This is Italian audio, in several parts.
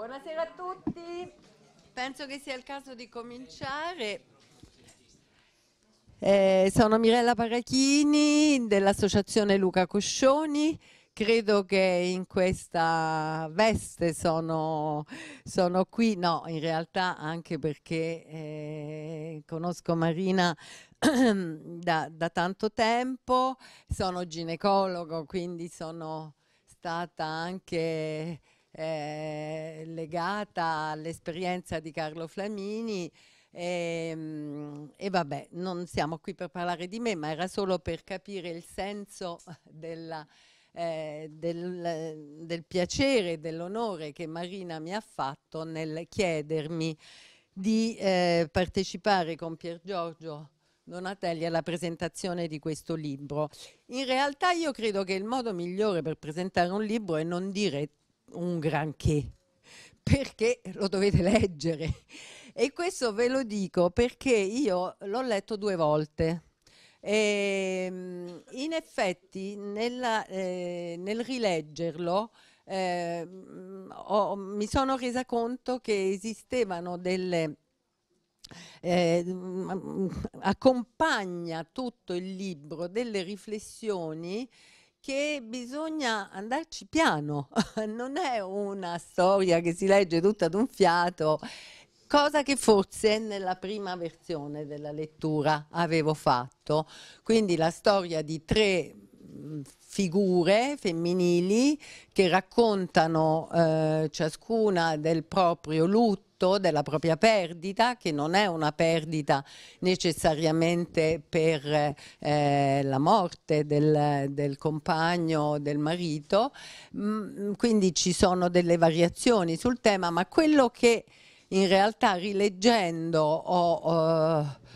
Buonasera a tutti, penso che sia il caso di cominciare. Eh, sono Mirella Parachini dell'associazione Luca Coscioni. Credo che in questa veste sono, sono qui, no, in realtà anche perché eh, conosco Marina da, da tanto tempo, sono ginecologo, quindi sono stata anche eh, legata all'esperienza di Carlo Flamini e, ehm, e, vabbè, non siamo qui per parlare di me, ma era solo per capire il senso della, eh, del, del, piacere e dell'onore che Marina mi ha fatto nel chiedermi di eh, partecipare con Pier Giorgio Donatelli alla presentazione di questo libro. In realtà io credo che il modo migliore per presentare un libro è non dire un granché, perché lo dovete leggere. E questo ve lo dico perché io l'ho letto due volte. E, ehm, in effetti nella, eh, nel rileggerlo eh, ho, mi sono resa conto che esistevano delle... Eh, mm, accompagna tutto il libro delle riflessioni che bisogna andarci piano, non è una storia che si legge tutta ad un fiato, cosa che forse nella prima versione della lettura avevo fatto. Quindi la storia di tre figure femminili che raccontano eh, ciascuna del proprio lutto della propria perdita, che non è una perdita necessariamente per eh, la morte del, del compagno, del marito, mm, quindi ci sono delle variazioni sul tema, ma quello che in realtà rileggendo ho... ho eh,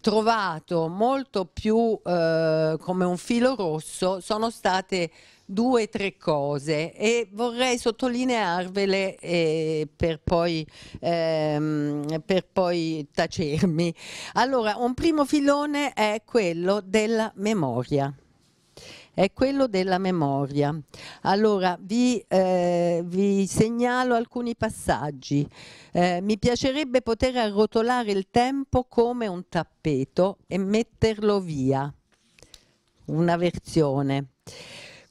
trovato molto più eh, come un filo rosso sono state due o tre cose e vorrei sottolinearvele eh, per, poi, ehm, per, poi, tacermi. Allora, un primo filone è quello della memoria è quello della memoria. Allora vi, eh, vi segnalo alcuni passaggi. Eh, mi piacerebbe poter arrotolare il tempo come un tappeto e metterlo via. Una versione.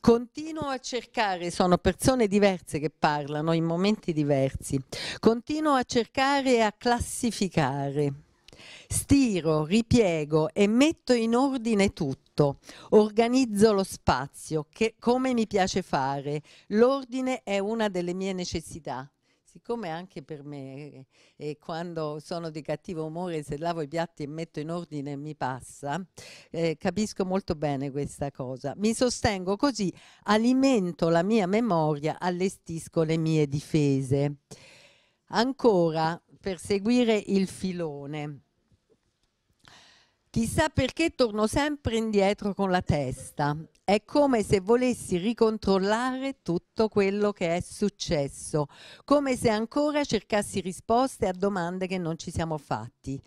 Continuo a cercare, sono persone diverse che parlano in momenti diversi, continuo a cercare e a classificare Stiro, ripiego e metto in ordine tutto. Organizzo lo spazio, che, come mi piace fare. L'ordine è una delle mie necessità siccome anche per me e eh, eh, quando sono di cattivo umore se lavo i piatti e metto in ordine mi passa, eh, capisco molto bene questa cosa. Mi sostengo così, alimento la mia memoria, allestisco le mie difese. Ancora, per seguire il filone, Chissà perché torno sempre indietro con la testa. È come se volessi ricontrollare tutto quello che è successo, come se ancora cercassi risposte a domande che non ci siamo fatti.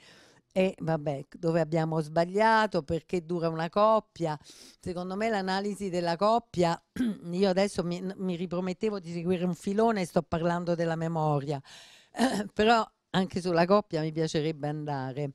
E vabbè, dove abbiamo sbagliato, perché dura una coppia. Secondo me l'analisi della coppia, io adesso mi, mi, ripromettevo di seguire un filone sto parlando della memoria, però anche sulla coppia mi piacerebbe andare.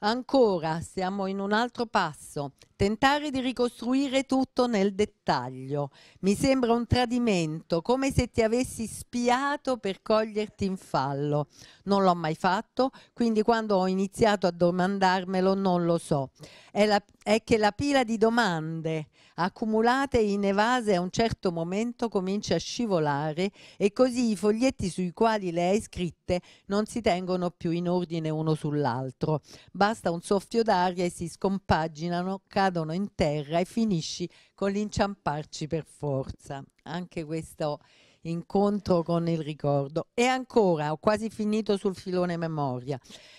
Ancora, siamo in un altro passo. Tentare di ricostruire tutto nel dettaglio mi sembra un tradimento, come se ti avessi spiato per coglierti in fallo. Non l'ho mai fatto, quindi quando ho iniziato a domandarmelo non lo so. È, la, è che la pila di domande accumulate in evase a un certo momento comincia a scivolare e così i foglietti sui quali le hai scritte non si tengono più in ordine uno sull'altro. Basta un soffio d'aria e si scompaginano cadono in terra e finisci con l'inciamparci per forza. Anche questo incontro con il ricordo. E ancora, ho quasi finito sul filone memoria.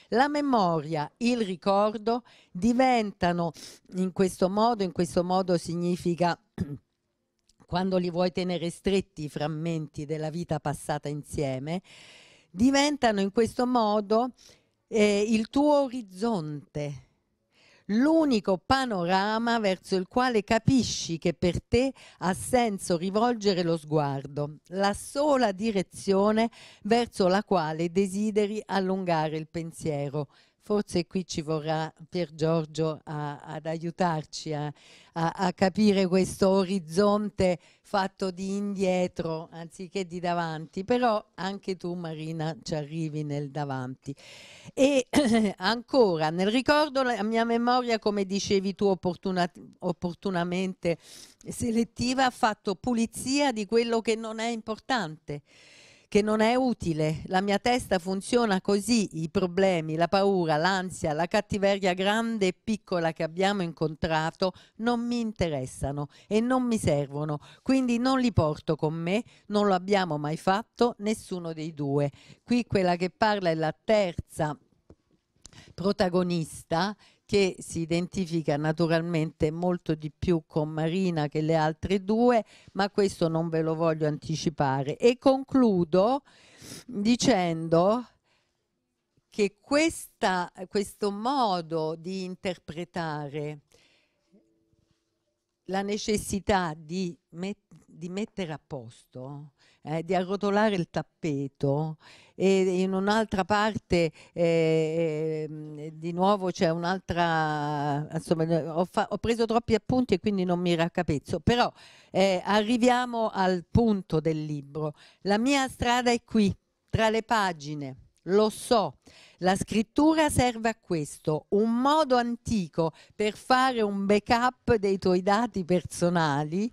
La memoria, il ricordo diventano in questo modo, in questo modo significa quando li vuoi tenere stretti i frammenti della vita passata insieme, diventano in questo modo eh, il tuo orizzonte l'unico panorama verso il quale capisci che per te ha senso rivolgere lo sguardo, la sola direzione verso la quale desideri allungare il pensiero, forse qui ci vorrà Pier Giorgio a, ad aiutarci a, a, a, capire questo orizzonte fatto di indietro anziché di davanti, però anche tu Marina ci arrivi nel davanti. E ancora, nel ricordo, la mia memoria, come dicevi tu opportuna, opportunamente selettiva, ha fatto pulizia di quello che non è importante che non è utile, la mia testa funziona così, i problemi, la paura, l'ansia, la cattiveria grande e piccola che abbiamo incontrato non mi interessano e non mi servono, quindi non li porto con me, non lo abbiamo mai fatto nessuno dei due. Qui quella che parla è la terza protagonista che si identifica naturalmente molto di più con Marina che le altre due, ma questo non ve lo voglio anticipare. E concludo dicendo che questa, questo modo di interpretare la necessità di mettere di mettere a posto, eh, di arrotolare il tappeto e in un'altra parte eh, ehm, di nuovo c'è un'altra, insomma eh, ho, ho, preso troppi appunti e quindi non mi raccapezzo, però eh, arriviamo al punto del libro. La mia strada è qui, tra le pagine. Lo so, la scrittura serve a questo, un modo antico per fare un backup dei tuoi dati personali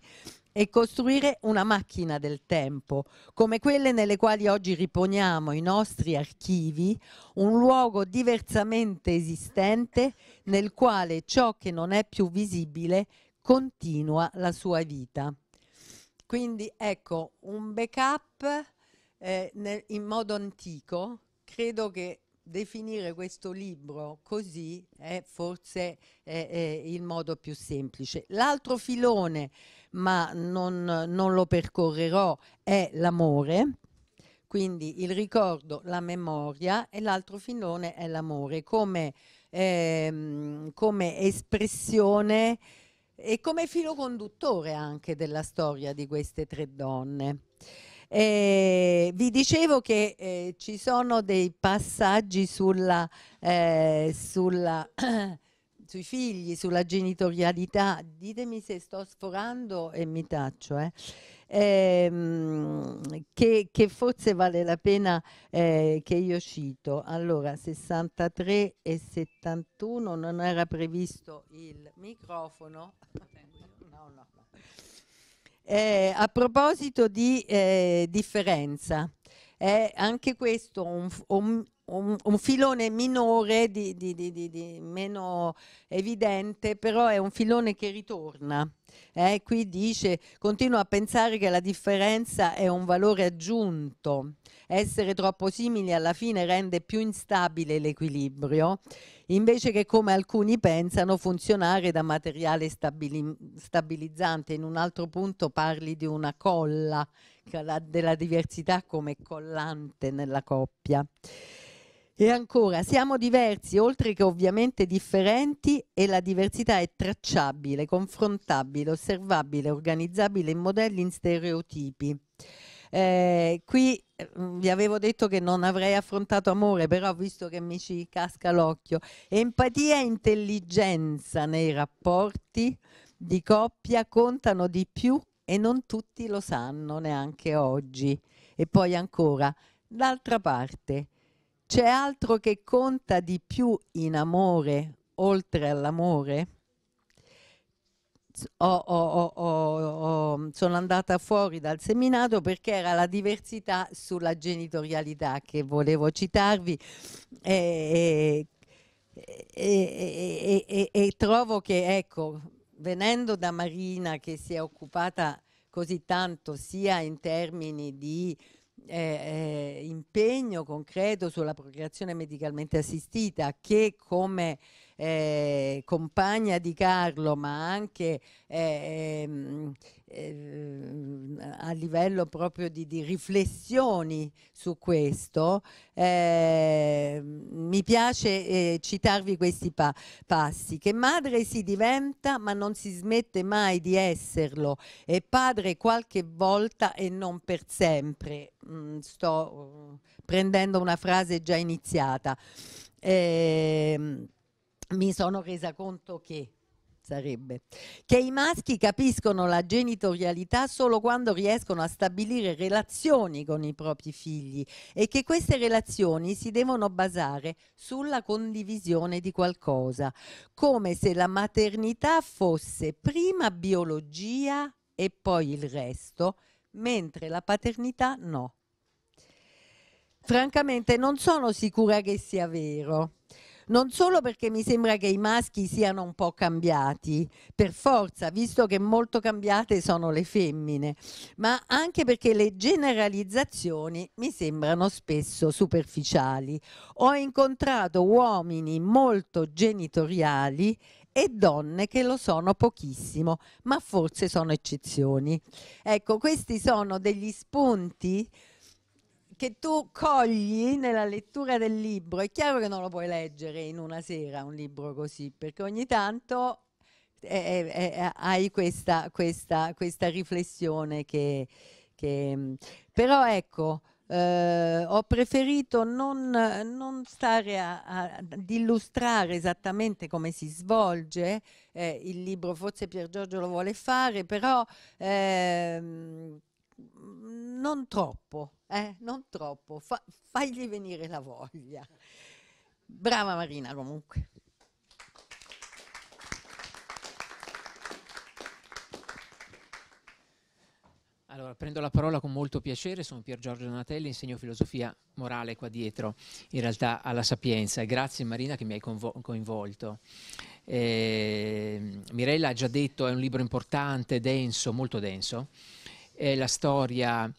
e costruire una macchina del tempo, come quelle nelle quali oggi riponiamo i nostri archivi, un luogo diversamente esistente nel quale ciò che non è più visibile continua la sua vita. Quindi ecco, un backup eh, in modo antico, credo che definire questo libro così è forse eh, eh, il modo più semplice. L'altro filone ma non, non lo percorrerò, è l'amore. Quindi il ricordo, la memoria e l'altro filone è l'amore come, ehm, come espressione e come filo conduttore anche della storia di queste tre donne. Eh, vi dicevo che eh, ci sono dei passaggi sulla, eh, sulla sui figli, sulla genitorialità, ditemi se sto sforando e mi taccio, eh. Ehm, che, che, forse vale la pena eh, che io cito. Allora, 63 e 71 non era previsto il microfono. No, no, Eh, a proposito di eh, differenza, è eh, anche questo un, un, un, un filone minore, di, di, di, meno evidente, però è un filone che ritorna. Eh? Qui dice, continua a pensare che la differenza è un valore aggiunto. Essere troppo simili alla fine rende più instabile l'equilibrio, invece che come alcuni pensano funzionare da materiale stabili stabilizzante. In un altro punto parli di una colla, della diversità come collante nella coppia. E ancora, siamo diversi, oltre che ovviamente differenti, e la diversità è tracciabile, confrontabile, osservabile, organizzabile in modelli, in stereotipi. Eh, qui mm, vi avevo detto che non avrei affrontato amore, però visto che mi ci casca l'occhio, empatia e intelligenza nei rapporti di coppia contano di più e non tutti lo sanno neanche oggi. E poi ancora, d'altra parte, c'è altro che conta di più in amore, oltre all'amore? Oh, oh, oh, sono andata fuori dal seminato perché era la diversità sulla genitorialità che volevo citarvi e, e, e, e trovo che, ecco, venendo da Marina che si è occupata così tanto sia in termini di eh, impegno concreto sulla procreazione medicalmente assistita che come eh, compagna di Carlo, ma anche eh, ehm, ehm, a livello proprio di, di, riflessioni su questo, eh, mi piace eh, citarvi questi pa passi, che madre si diventa ma non si smette mai di esserlo e padre qualche volta e non per sempre. Mm, sto uh, prendendo una frase già iniziata. Eh, mi sono resa conto che sarebbe che i maschi capiscono la genitorialità solo quando riescono a stabilire relazioni con i propri figli e che queste relazioni si devono basare sulla condivisione di qualcosa, come se la maternità fosse prima biologia e poi il resto, mentre la paternità no. Francamente non sono sicura che sia vero non solo perché mi sembra che i maschi siano un po' cambiati, per forza, visto che molto cambiate sono le femmine, ma anche perché le generalizzazioni mi sembrano spesso superficiali. Ho incontrato uomini molto genitoriali e donne che lo sono pochissimo, ma forse sono eccezioni. Ecco, questi sono degli spunti che tu cogli nella lettura del libro, è chiaro che non lo puoi leggere in una sera un libro così, perché ogni tanto eh, eh, eh, eh hai questa, questa, questa riflessione che, che... Mm, però ecco, eh, ho preferito non, non stare ad illustrare esattamente come si svolge eh, il libro, forse Pier Giorgio lo vuole fare, però ehm, Mm, non troppo, eh? non troppo, Fa, fagli venire la voglia. Brava Marina comunque. Allora, prendo la parola con molto piacere, sono Pier Giorgio Donatelli, insegno filosofia morale qua dietro, in realtà alla Sapienza. E grazie Marina che mi hai coinvolto. Eh, Mirella ha già detto, è un libro importante, denso, molto denso è la storia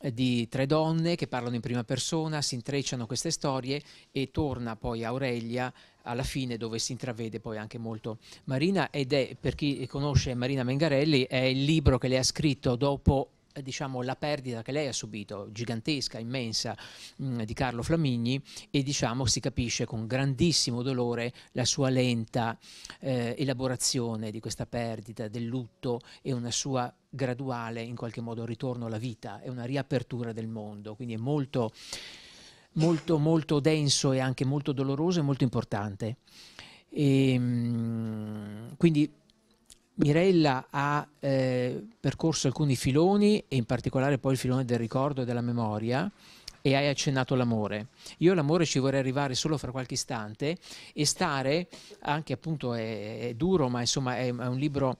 eh, di tre donne che parlano in prima persona, si intrecciano queste storie e torna poi Aurelia alla fine dove si intravede poi anche molto Marina ed è per chi conosce Marina Mengarelli è il libro che lei ha scritto dopo eh, diciamo, la perdita che lei ha subito, gigantesca, immensa, mh, mm, di Carlo Flamigni e diciamo, si capisce con grandissimo dolore la sua lenta eh, elaborazione di questa perdita, del lutto e una sua graduale, in qualche modo, ritorno alla vita, è una riapertura del mondo, quindi è molto, molto, molto denso e anche molto doloroso e molto importante. E, ehm, quindi Mirella ha eh, percorso alcuni filoni, e in particolare poi il filone del ricordo e della memoria, e hai accennato l'amore. Io l'amore ci vorrei arrivare solo fra qualche istante e stare, anche appunto è, è duro, ma insomma è, è un libro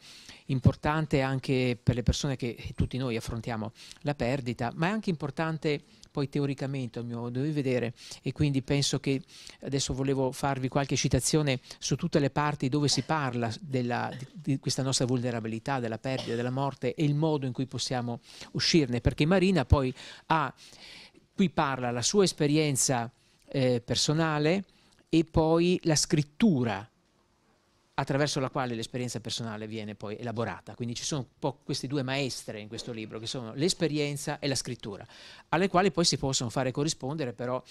importante anche per le persone che tutti noi affrontiamo la perdita, ma è anche importante poi teoricamente a mio modo di vedere e quindi penso che adesso volevo farvi qualche citazione su tutte le parti dove si parla della, di questa nostra vulnerabilità, della perdita, della morte e il modo in cui possiamo uscirne, perché Marina poi ha, qui parla la sua esperienza eh, personale e poi la scrittura attraverso la quale l'esperienza personale viene poi elaborata. Quindi ci sono un po' queste due maestre in questo libro, che sono l'esperienza e la scrittura, alle quali poi si possono fare corrispondere però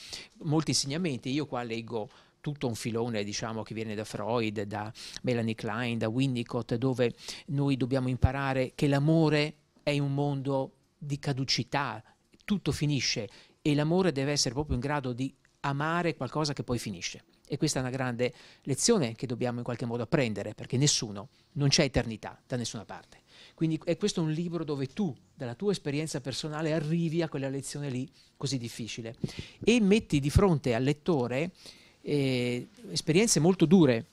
molti insegnamenti. Io qua leggo tutto un filone diciamo, che viene da Freud, da Melanie Klein, da Winnicott, dove noi dobbiamo imparare che l'amore è un mondo di caducità, tutto finisce e l'amore deve essere proprio in grado di amare qualcosa che poi finisce. E questa è una grande lezione che dobbiamo in qualche modo apprendere, perché nessuno, non c'è eternità da nessuna parte. Quindi è questo un libro dove tu, dalla tua esperienza personale, arrivi a quella lezione lì così difficile e metti di fronte al lettore eh, esperienze molto dure.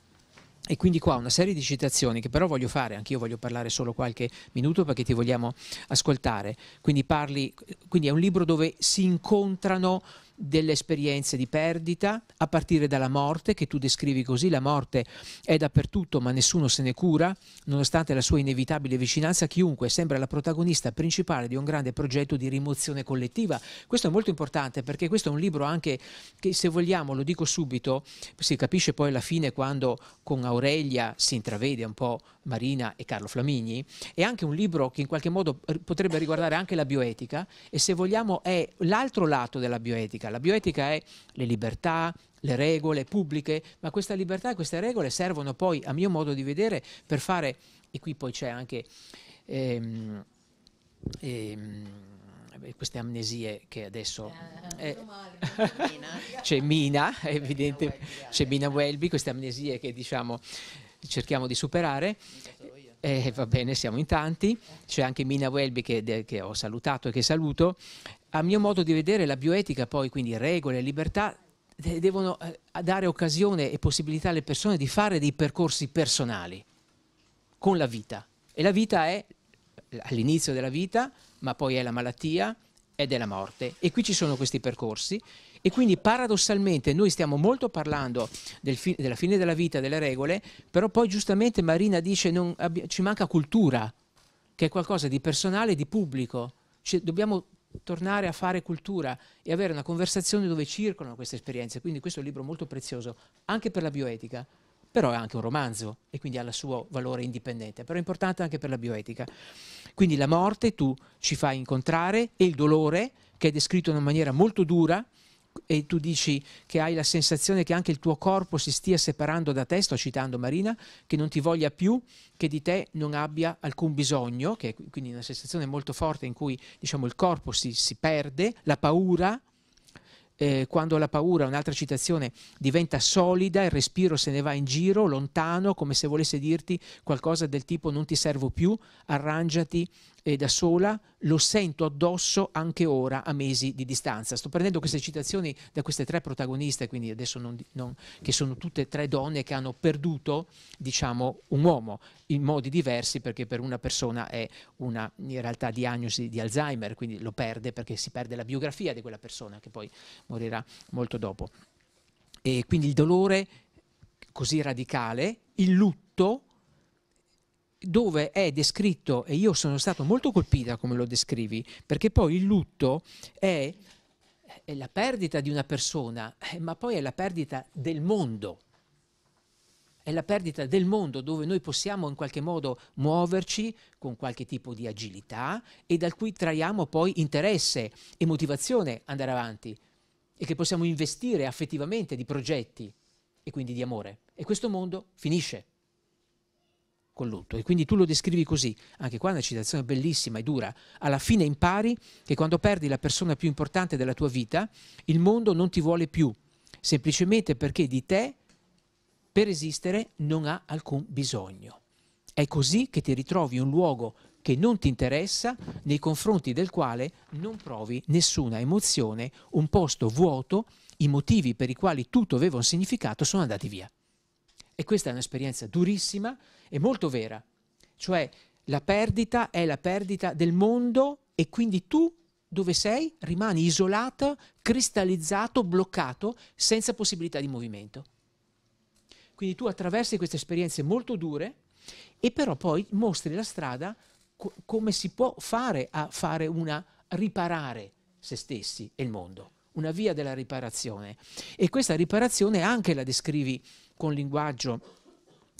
E quindi qua una serie di citazioni che però voglio fare, anch'io voglio parlare solo qualche minuto perché ti vogliamo ascoltare. Quindi, parli, quindi è un libro dove si incontrano delle esperienze di perdita, a partire dalla morte, che tu descrivi così, la morte è dappertutto ma nessuno se ne cura, nonostante la sua inevitabile vicinanza, chiunque sembra la protagonista principale di un grande progetto di rimozione collettiva. Questo è molto importante perché questo è un libro anche che se vogliamo, lo dico subito, si capisce poi alla fine quando con Aurelia si intravede un po' Marina e Carlo Flamini, è anche un libro che in qualche modo potrebbe riguardare anche la bioetica e se vogliamo è l'altro lato della bioetica bioetica. La bioetica è le libertà, le regole pubbliche, ma questa libertà e queste regole servono poi, a mio modo di vedere, per fare, e qui poi c'è anche ehm, ehm, queste amnesie che adesso eh, eh, eh c'è Mina, evidente, c'è Mina Welby, queste amnesie che diciamo cerchiamo di superare. Eh, va bene, siamo in tanti. C'è anche Mina Welby che, che, ho salutato e che saluto a mio modo di vedere la bioetica poi, quindi regole, e libertà, devono eh, dare occasione e possibilità alle persone di fare dei percorsi personali con la vita. E la vita è eh, all'inizio della vita, ma poi è la malattia ed è la morte. E qui ci sono questi percorsi. E quindi paradossalmente noi stiamo molto parlando del fi della fine della vita, delle regole, però poi giustamente Marina dice non ci manca cultura, che è qualcosa di personale di pubblico. Cioè, dobbiamo tornare a fare cultura e avere una conversazione dove circolano queste esperienze. Quindi questo è un libro molto prezioso anche per la bioetica, però è anche un romanzo e quindi ha il suo valore indipendente, però è importante anche per la bioetica. Quindi la morte tu ci fai incontrare e il dolore, che è descritto in una maniera molto dura, e tu dici che hai la sensazione che anche il tuo corpo si stia separando da te, sto citando Marina, che non ti voglia più, che di te non abbia alcun bisogno, che è quindi una sensazione molto forte in cui diciamo, il corpo si, si perde, la paura, eh, quando la paura, un'altra citazione, diventa solida, il respiro se ne va in giro, lontano, come se volesse dirti qualcosa del tipo non ti servo più, arrangiati eh, da sola, lo sento addosso anche ora a mesi di distanza. Sto prendendo queste citazioni da queste tre protagoniste, quindi adesso non, non, che sono tutte e tre donne che hanno perduto, diciamo, un uomo in modi diversi, perché per una persona è una in realtà diagnosi di Alzheimer, quindi lo perde perché si perde la biografia di quella persona che poi morirà molto dopo. E quindi il dolore così radicale, il lutto dove è descritto, e io sono stato molto colpita come lo descrivi, perché poi il lutto è, è la perdita di una persona, eh, ma poi è la perdita del mondo è la perdita del mondo dove noi possiamo in qualche modo muoverci con qualche tipo di agilità e dal cui traiamo poi interesse e motivazione andare avanti e che possiamo investire affettivamente di progetti e quindi di amore. E questo mondo finisce col lutto. E quindi tu lo descrivi così, anche qua una citazione bellissima e dura. Alla fine impari che quando perdi la persona più importante della tua vita, il mondo non ti vuole più, semplicemente perché di te, per esistere, non ha alcun bisogno. È così che ti ritrovi un luogo che non ti interessa, nei confronti del quale non provi nessuna emozione, un posto vuoto, i motivi per i quali tutto aveva un significato sono andati via. E questa è un'esperienza durissima e molto vera. Cioè la perdita è la perdita del mondo e quindi tu dove sei rimani isolato, cristallizzato, bloccato, senza possibilità di movimento. Quindi tu attraversi queste esperienze molto dure e però poi mostri la strada co- come si può fare a fare una riparare se stessi e il mondo, una via della riparazione. E questa riparazione anche la descrivi con linguaggio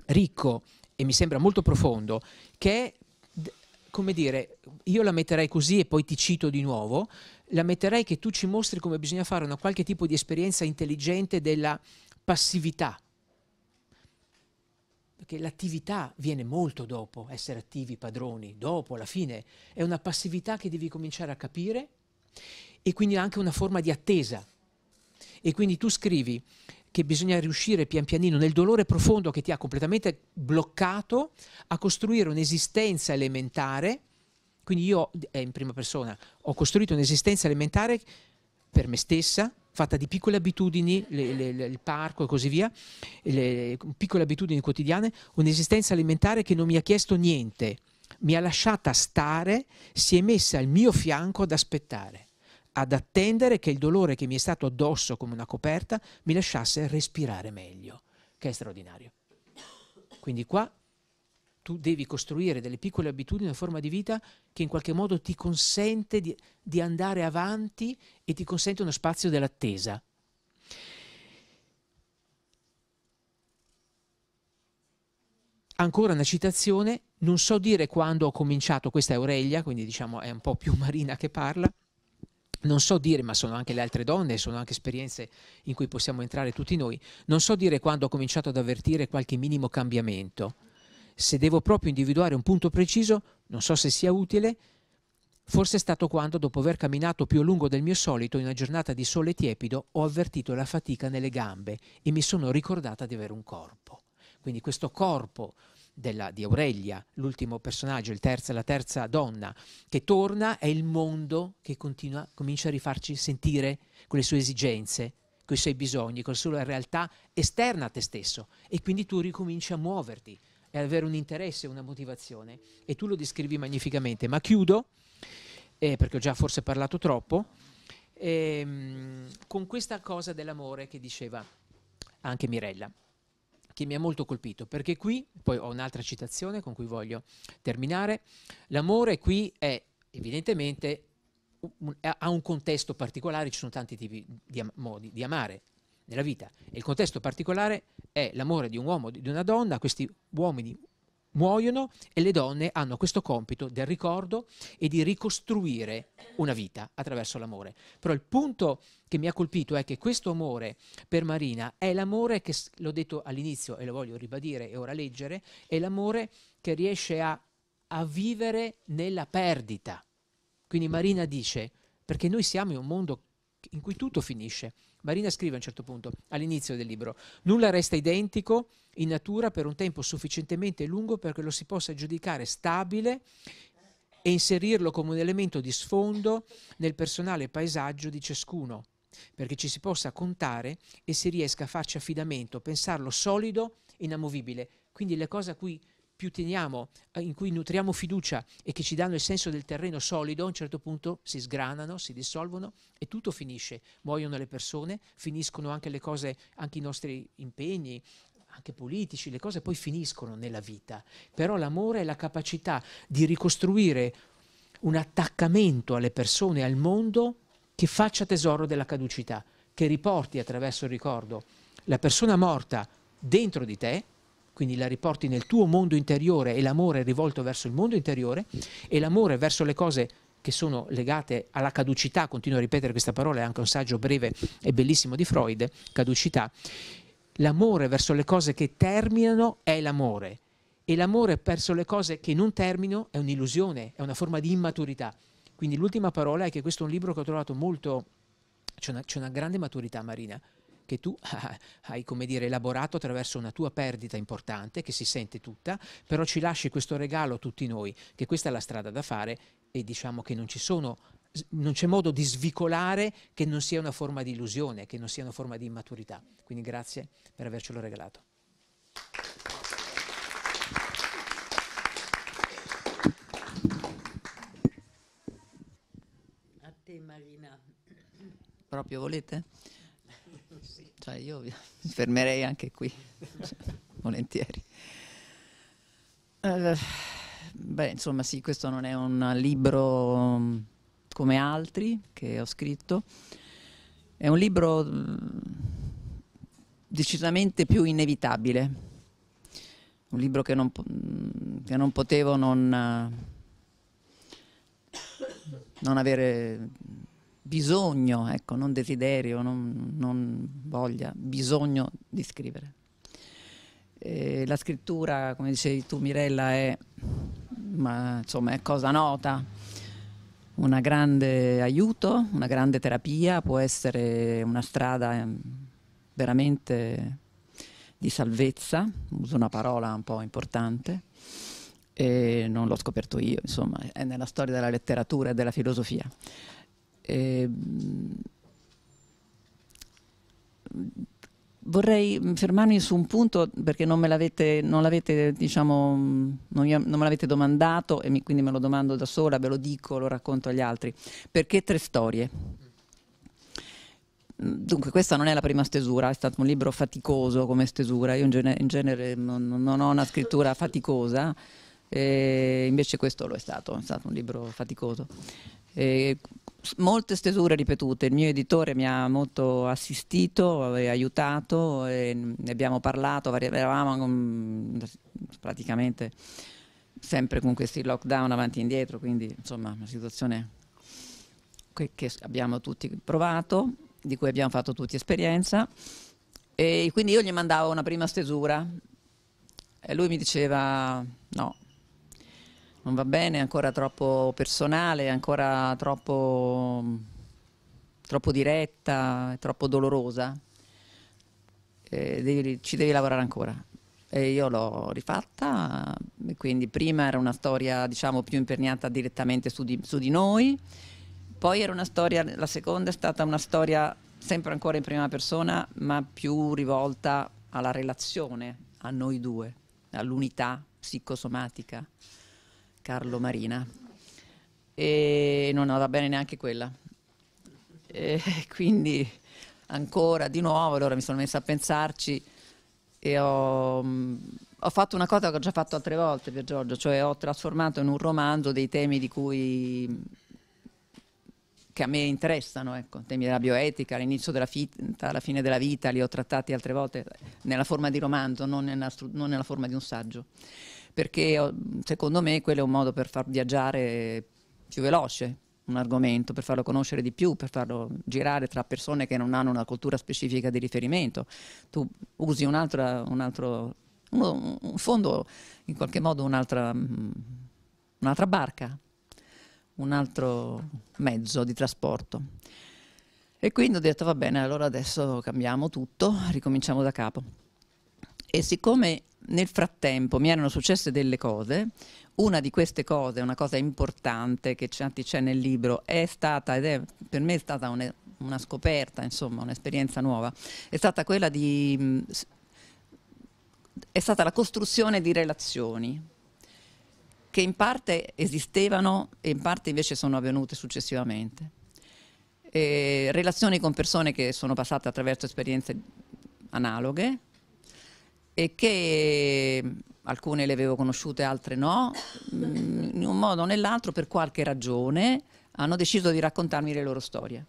ricco e mi sembra molto profondo, che è, come dire, io la metterei così e poi ti cito di nuovo, la metterei che tu ci mostri come bisogna fare una qualche tipo di esperienza intelligente della passività. Perché l'attività viene molto dopo, essere attivi padroni, dopo, alla fine. È una passività che devi cominciare a capire e quindi anche una forma di attesa. E quindi tu scrivi, che bisogna riuscire pian pianino nel dolore profondo che ti ha completamente bloccato a costruire un'esistenza elementare. Quindi io, eh, in prima persona, ho costruito un'esistenza elementare per me stessa, fatta di piccole abitudini, le, le, le, il parco e così via, piccole abitudini quotidiane, un'esistenza alimentare che non mi ha chiesto niente, mi ha lasciata stare, si è messa al mio fianco ad aspettare ad attendere che il dolore che mi è stato addosso come una coperta mi lasciasse respirare meglio, che è straordinario. Quindi qua tu devi costruire delle piccole abitudini, una forma di vita che in qualche modo ti consente di, di andare avanti e ti consente uno spazio dell'attesa. Ancora una citazione, non so dire quando ho cominciato, questa è Aurelia, quindi diciamo è un po' più Marina che parla non so dire, ma sono anche le altre donne, sono anche esperienze in cui possiamo entrare tutti noi, non so dire quando ho cominciato ad avvertire qualche minimo cambiamento. Se devo proprio individuare un punto preciso, non so se sia utile, forse è stato quando, dopo aver camminato più a lungo del mio solito, in una giornata di sole tiepido, ho avvertito la fatica nelle gambe e mi sono ricordata di avere un corpo. Quindi questo corpo della, di Aurelia, l'ultimo personaggio, terza, la terza donna che torna, è il mondo che continua, comincia a rifarci sentire con le sue esigenze, con i suoi bisogni, con la sua realtà esterna a te stesso e quindi tu ricominci a muoverti e ad avere un interesse, una motivazione e tu lo descrivi magnificamente. Ma chiudo, eh, perché ho già forse parlato troppo, ehm, con questa cosa dell'amore che diceva anche Mirella che mi ha molto colpito, perché qui, poi ho un'altra citazione con cui voglio terminare, l'amore qui è evidentemente ha un contesto particolare, ci sono tanti tipi di am- modi di amare nella vita e il contesto particolare è l'amore di un uomo, di una donna, questi uomini muoiono e le donne hanno questo compito del ricordo e di ricostruire una vita attraverso l'amore. Però il punto che mi ha colpito è che questo amore per Marina è l'amore che, l'ho detto all'inizio e lo voglio ribadire e ora leggere, è l'amore che riesce a, a vivere nella perdita. Quindi Marina dice, perché noi siamo in un mondo in cui tutto finisce, Marina scrive a un certo punto, all'inizio del libro, nulla resta identico in natura per un tempo sufficientemente lungo perché lo si possa giudicare stabile e inserirlo come un elemento di sfondo nel personale paesaggio di ciascuno, perché ci si possa contare e si riesca a farci affidamento, pensarlo solido e inamovibile. Quindi le cose a cui più teniamo, eh, in cui nutriamo fiducia e che ci danno il senso del terreno solido, a un certo punto si sgranano, si dissolvono e tutto finisce. Muoiono le persone, finiscono anche le cose, anche i nostri impegni, anche politici, le cose poi finiscono nella vita. Però l'amore è la capacità di ricostruire un attaccamento alle persone, al mondo, che faccia tesoro della caducità, che riporti attraverso il ricordo la persona morta dentro di te quindi la riporti nel tuo mondo interiore e l'amore è rivolto verso il mondo interiore e l'amore verso le cose che sono legate alla caducità, continuo a ripetere questa parola, è anche un saggio breve e bellissimo di Freud, caducità, l'amore verso le cose che terminano è l'amore e l'amore verso le cose che non terminano è un'illusione, è una forma di immaturità. Quindi l'ultima parola è che questo è un libro che ho trovato molto... C'è una, una grande maturità, Marina, che tu hai dire, elaborato attraverso una tua perdita importante che si sente tutta, però ci lasci questo regalo a tutti noi, che questa è la strada da fare e diciamo che non ci sono non c'è modo di svicolare che non sia una forma di illusione, che non sia una forma di immaturità. Quindi grazie per avercelo regalato. A te Marina. Proprio volete? Cioè io mi fermerei anche qui, volentieri. Uh, beh, insomma, sì, questo non è un libro mm, come altri che ho scritto. È un libro mm, decisamente più inevitabile, un libro che non, mm, che non potevo non, eh, non avere bisogno, ecco, non desiderio, non, non voglia, bisogno di scrivere. E la scrittura, come dicevi tu Mirella, è, ma, insomma, è cosa nota, un grande aiuto, una grande terapia, può essere una strada ehm, veramente di salvezza, uso una parola un po' importante, e non l'ho scoperto io, insomma, è nella storia della letteratura e della filosofia. Eh, vorrei fermarmi su un punto perché non me l'avete, non l'avete diciamo, non, non me l'avete domandato e mi, quindi me lo domando da sola, ve lo dico, lo racconto agli altri. Perché tre storie? Dunque, questa non è la prima stesura, è stato un libro faticoso come stesura, io in, genere, in genere non, non, ho una scrittura faticosa, invece questo lo è stato, è stato un libro faticoso. E, molte stesure ripetute, il mio editore mi ha molto assistito e aiutato, e ne abbiamo parlato, eravamo praticamente sempre con questi lockdown avanti e indietro, quindi insomma una situazione che, che abbiamo tutti provato, di cui abbiamo fatto tutti esperienza e quindi io gli mandavo una prima stesura e lui mi diceva no, non va bene, è ancora troppo personale, è ancora troppo, troppo diretta, troppo dolorosa. Devi, ci devi lavorare ancora. E io l'ho rifatta, quindi prima era una storia diciamo più imperniata direttamente su di, su di noi, poi era una storia, la seconda è stata una storia sempre ancora in prima persona, ma più rivolta alla relazione, a noi due, all'unità psicosomatica. Carlo Marina e non andava bene neanche quella. E quindi ancora di nuovo, allora mi sono messa a pensarci e ho, mm, ho, fatto una cosa che ho già fatto altre volte per Giorgio, cioè ho trasformato in un romanzo dei temi di cui mm, che a me interessano, ecco, temi della bioetica, l'inizio della vita, la fine della vita, li ho trattati altre volte nella forma di romanzo, non nella, non nella forma di un saggio perché oh, secondo me quello è un modo per far viaggiare più veloce un argomento, per farlo conoscere di più, per farlo girare tra persone che non hanno una cultura specifica di riferimento. Tu usi un altro, un altro uno, un fondo, in qualche modo un'altra, un'altra barca, un altro mezzo di trasporto. E quindi ho detto va bene, allora adesso cambiamo tutto, ricominciamo da capo. E siccome nel frattempo mi erano successe delle cose, una di queste cose, una cosa importante che c'è nel libro, è stata, ed è per me è stata un, una scoperta, insomma, un'esperienza nuova, è stata quella di... Mm, è stata la costruzione di relazioni che in parte esistevano e in parte invece sono avvenute successivamente. E relazioni con persone che sono passate attraverso esperienze analoghe, e che mm, alcune le avevo conosciute, altre no, mm, in un modo o nell'altro per qualche ragione hanno deciso di raccontarmi le loro storie.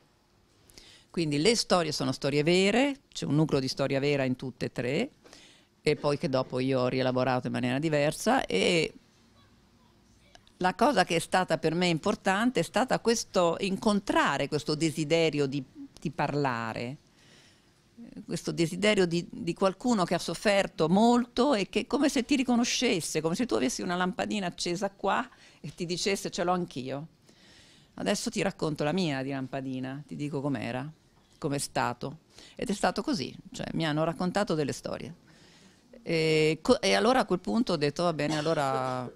Quindi le storie sono storie vere, c'è un nucleo di storia vera in tutte e tre, e poi che dopo io ho rielaborato in maniera diversa e la cosa che è stata per me importante è stata questo incontrare questo desiderio di, di parlare, questo desiderio di, di, qualcuno che ha sofferto molto e che come se ti riconoscesse, come se tu avessi una lampadina accesa qua e ti dicesse ce l'ho anch'io. Adesso ti racconto la mia di lampadina, ti dico com'era, com'è stato. Ed è stato così, cioè mi hanno raccontato delle storie. E, e allora a quel punto ho detto, va bene, allora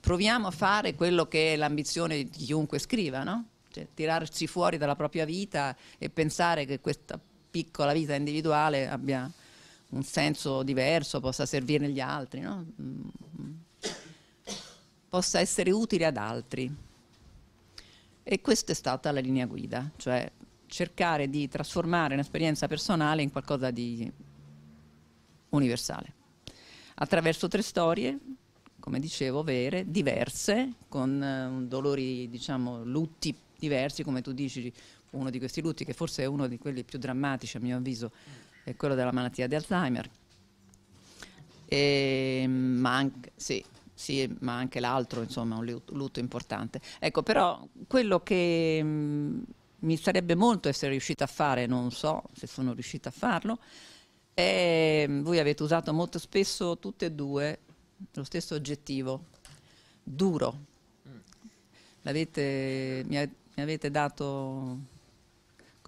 proviamo a fare quello che è l'ambizione di chiunque scriva, no? Cioè, tirarsi fuori dalla propria vita e pensare che questa piccola vita individuale abbia un senso diverso, possa servire negli altri, no? Mm-hmm. possa essere utile ad altri. E questa è stata la linea guida, cioè cercare di trasformare un'esperienza personale in qualcosa di universale, attraverso tre storie, come dicevo, vere, diverse, con eh, dolori, diciamo, lutti diversi, come tu dici, uno di questi lutti, che forse è uno di quelli più drammatici a mio avviso, è quello della malattia di Alzheimer. E, ehm, ma anche, sì, sì, anche l'altro, insomma, un lutto, importante. Ecco, però quello che mm, mi sarebbe molto essere riuscita a fare, non so se sono riuscita a farlo, è, mm, voi avete usato molto spesso tutte e due lo stesso aggettivo, duro. Mm. mi, mi avete dato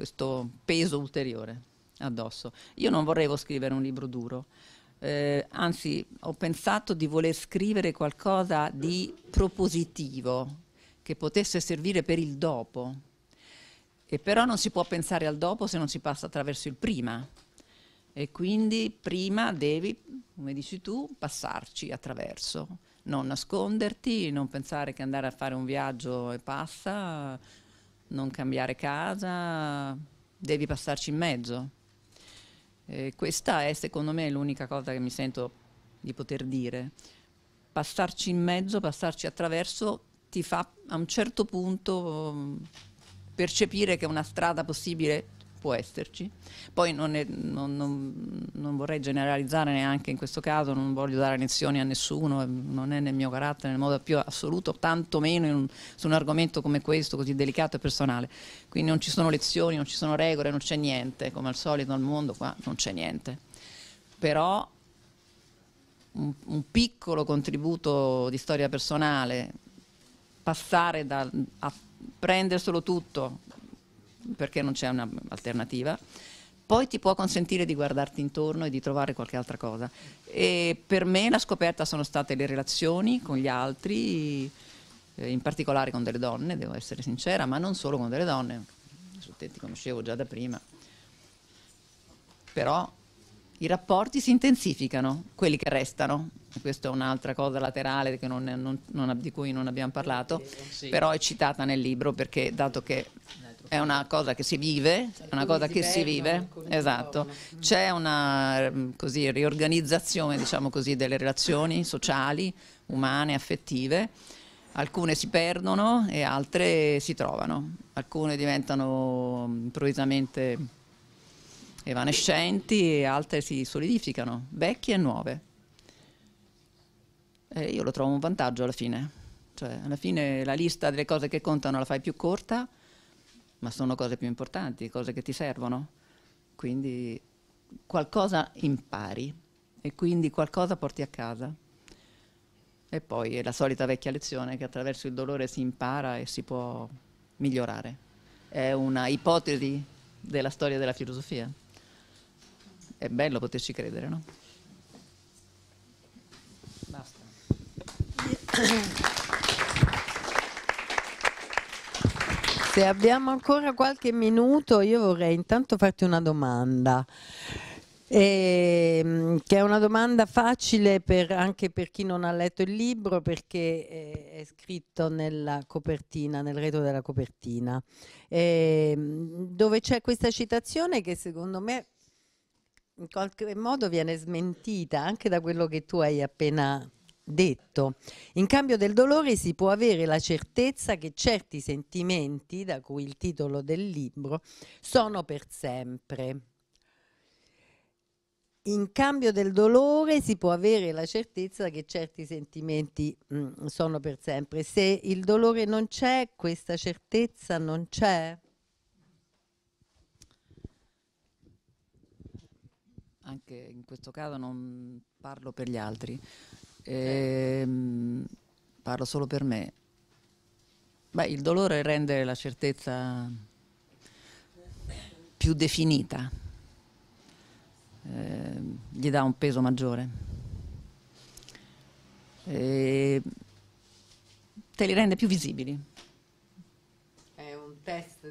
questo peso ulteriore addosso. Io non vorrevo scrivere un libro duro, eh, anzi ho pensato di voler scrivere qualcosa di propositivo che potesse servire per il dopo. E però non si può pensare al dopo se non si passa attraverso il prima. E quindi prima devi, come dici tu, passarci attraverso non nasconderti, non pensare che andare a fare un viaggio e passa, non cambiare casa, devi passarci in mezzo. Eh, questa è secondo me l'unica cosa che mi sento di poter dire. Passarci in mezzo, passarci attraverso, ti fa a un certo punto percepire che una strada possibile può esserci. Poi non, è, non, non, non, vorrei generalizzare neanche in questo caso, non voglio dare lezioni a nessuno, eh, non è nel mio carattere nel modo più assoluto, tantomeno un, su un argomento come questo così delicato e personale. Quindi non ci sono lezioni, non ci sono regole, non c'è niente, come al solito al mondo qua non c'è niente. Però un, un piccolo contributo di storia personale, passare da... A, prenderselo tutto, perché non c'è un'alternativa. Poi ti può consentire di guardarti intorno e di trovare qualche altra cosa. E per me la scoperta sono state le relazioni con gli altri, eh, in particolare con delle donne, devo essere sincera, ma non solo con delle donne, ti conoscevo già da prima. Però i rapporti si intensificano, quelli che restano. Questa è un'altra cosa laterale non, non, non, di cui non abbiamo parlato, sì. però è citata nel libro perché dato che eh, è una cosa che si vive, cioè, è una cosa che si vive, esatto. C'è una mm, così, riorganizzazione diciamo così, delle relazioni sociali, umane, affettive. Alcune si perdono e altre si trovano, alcune diventano mm, improvvisamente evanescenti e altre si solidificano, vecchie e nuove. E io lo trovo un vantaggio alla fine, cioè alla fine la lista delle cose che contano la fai più corta ma sono cose più importanti, cose che ti servono. Quindi qualcosa impari e quindi qualcosa porti a casa. E poi è la solita vecchia lezione che attraverso il dolore si impara e si può migliorare. È una ipotesi della storia della filosofia. È bello poterci credere, no? Basta. Se abbiamo ancora qualche minuto, io vorrei intanto farti una domanda. E, ehm, che è una domanda facile per, anche per chi non ha letto il libro perché è, eh, è scritto nella copertina, nel retro della copertina, e, ehm, dove c'è questa citazione che secondo me in qualche modo viene smentita anche da quello che tu hai appena detto. In cambio del dolore si può avere la certezza che certi sentimenti, da cui il titolo del libro, sono per sempre. In cambio del dolore si può avere la certezza che certi sentimenti mh, mm, sono per sempre. Se il dolore non c'è, questa certezza non c'è. Anche in questo caso non parlo per gli altri. E, ehm, parlo solo per me. Beh, il dolore rende la certezza più definita, eh, gli dà un peso maggiore. E ehm, te li rende più visibili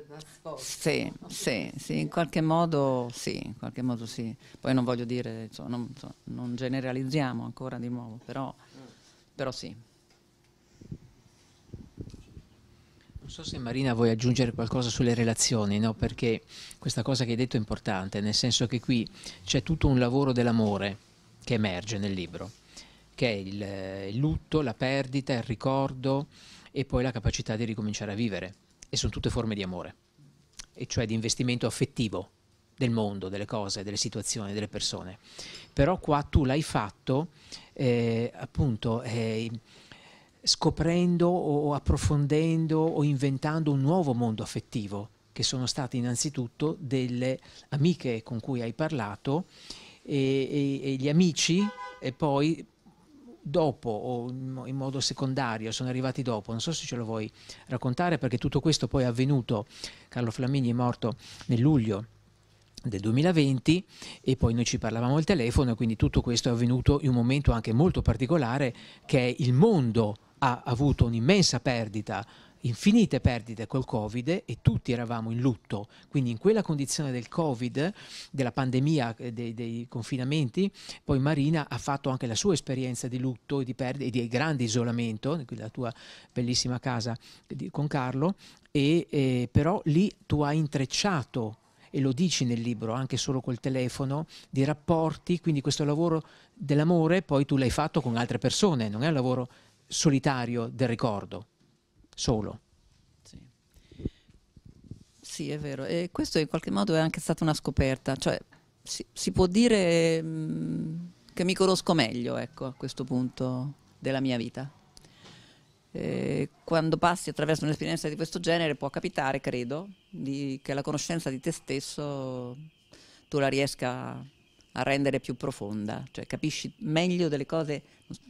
nascosto. Sì, sì, sì, in qualche modo sì, in qualche modo sì. Poi non voglio dire, insomma, non, insomma, non, generalizziamo ancora di nuovo, però, però sì. Non so se Marina vuoi aggiungere qualcosa sulle relazioni, no? perché questa cosa che hai detto è importante, nel senso che qui c'è tutto un lavoro dell'amore che emerge nel libro, che è il, eh, il lutto, la perdita, il ricordo e poi la capacità di ricominciare a vivere e sono tutte forme di amore, e cioè di investimento affettivo del mondo, delle cose, delle situazioni, delle persone. Però qua tu l'hai fatto eh, appunto eh, scoprendo o approfondendo o inventando un nuovo mondo affettivo, che sono state innanzitutto delle amiche con cui hai parlato e, e, e gli amici e poi dopo o in modo secondario, sono arrivati dopo, non so se ce lo vuoi raccontare perché tutto questo poi è avvenuto, Carlo Flamini è morto nel luglio del 2020 e poi noi ci parlavamo al telefono, quindi tutto questo è avvenuto in un momento anche molto particolare che è il mondo ha avuto un'immensa perdita infinite perdite col Covid e tutti eravamo in lutto, quindi in quella condizione del Covid, della pandemia, eh, dei, dei confinamenti, poi Marina ha fatto anche la sua esperienza di lutto e di perdita e di grande isolamento, eh, la tua bellissima casa eh, con Carlo, e, eh, però lì tu hai intrecciato e lo dici nel libro, anche solo col telefono, di rapporti, quindi questo lavoro dell'amore poi tu l'hai fatto con altre persone, non è un lavoro solitario del ricordo solo. Sì. sì, è vero. E questo in qualche modo è anche stata una scoperta. Cioè, si, si può dire mh, mm, che mi conosco meglio, ecco, a questo punto della mia vita. E quando passi attraverso un'esperienza di questo genere può capitare, credo, di, che la conoscenza di te stesso tu la riesca a rendere più profonda, cioè capisci meglio delle cose